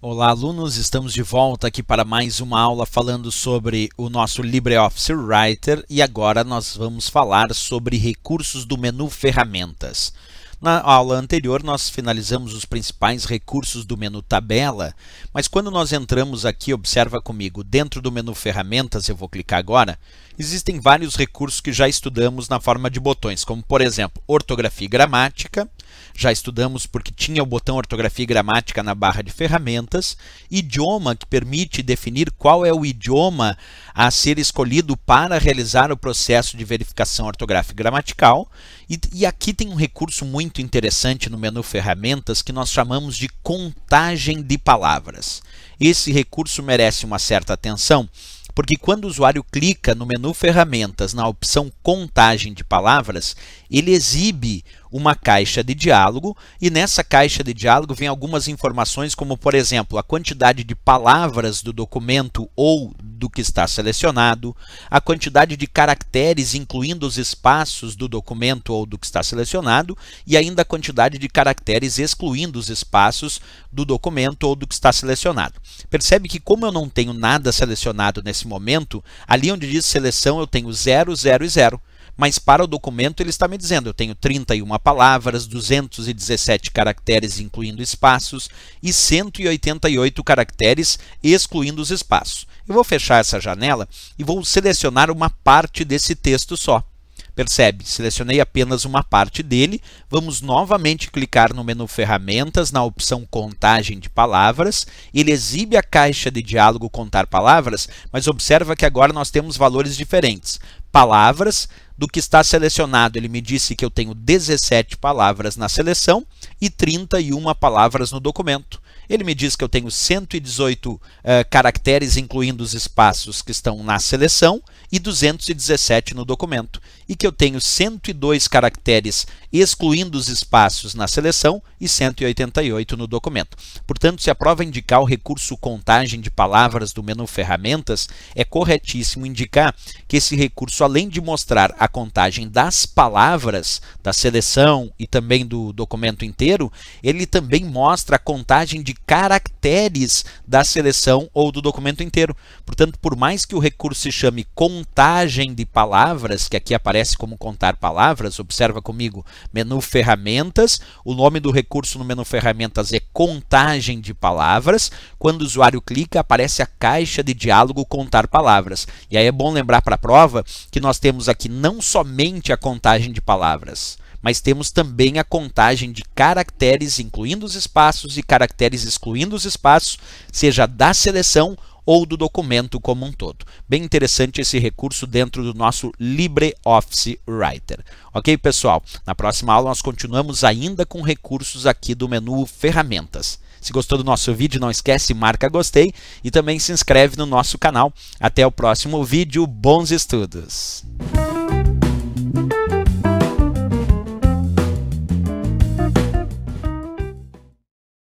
Olá, alunos! Estamos de volta aqui para mais uma aula falando sobre o nosso LibreOffice Writer e agora nós vamos falar sobre recursos do menu Ferramentas. Na aula anterior, nós finalizamos os principais recursos do menu Tabela, mas quando nós entramos aqui, observa comigo, dentro do menu Ferramentas, eu vou clicar agora, existem vários recursos que já estudamos na forma de botões, como, por exemplo, ortografia e gramática, já estudamos porque tinha o botão ortografia e gramática na barra de ferramentas, idioma que permite definir qual é o idioma a ser escolhido para realizar o processo de verificação ortográfica e gramatical, e, e aqui tem um recurso muito interessante no menu ferramentas que nós chamamos de contagem de palavras. Esse recurso merece uma certa atenção porque quando o usuário clica no menu ferramentas na opção contagem de palavras, ele exibe uma caixa de diálogo e nessa caixa de diálogo vem algumas informações como, por exemplo, a quantidade de palavras do documento ou do que está selecionado, a quantidade de caracteres, incluindo os espaços do documento ou do que está selecionado, e ainda a quantidade de caracteres excluindo os espaços do documento ou do que está selecionado. Percebe que como eu não tenho nada selecionado nesse momento, ali onde diz seleção eu tenho 0, 0 e 0 mas para o documento ele está me dizendo, eu tenho 31 palavras, 217 caracteres incluindo espaços e 188 caracteres excluindo os espaços. Eu vou fechar essa janela e vou selecionar uma parte desse texto só. Percebe? Selecionei apenas uma parte dele. Vamos novamente clicar no menu Ferramentas, na opção Contagem de Palavras. Ele exibe a caixa de diálogo Contar Palavras, mas observa que agora nós temos valores diferentes. Palavras do que está selecionado. Ele me disse que eu tenho 17 palavras na seleção e 31 palavras no documento. Ele me diz que eu tenho 118 uh, eh, caracteres, incluindo os espaços que estão na seleção, e 217 no documento, e que eu tenho 102 caracteres, excluindo os espaços na seleção, e 188 no documento. Portanto, se a prova indicar o recurso contagem de palavras do menu ferramentas, é corretíssimo indicar que esse recurso, além de mostrar a contagem das palavras da seleção e também do documento inteiro, ele também mostra a contagem de caracteres da seleção ou do documento inteiro. Portanto, por mais que o recurso se chame contagem de palavras, que aqui aparece como contar palavras, observa comigo, menu ferramentas, o nome do recurso no menu ferramentas é contagem de palavras. Quando o usuário clica, aparece a caixa de diálogo contar palavras. E aí é bom lembrar para a prova que nós temos aqui não somente a contagem de palavras, mas temos também a contagem de caracteres incluindo os espaços e caracteres excluindo os espaços, seja da seleção ou do documento como um todo. Bem interessante esse recurso dentro do nosso LibreOffice Writer. Ok, pessoal? Na próxima aula nós continuamos ainda com recursos aqui do menu Ferramentas. Se gostou do nosso vídeo, não esquece, marca gostei e também se inscreve no nosso canal. Até o próximo vídeo, bons estudos!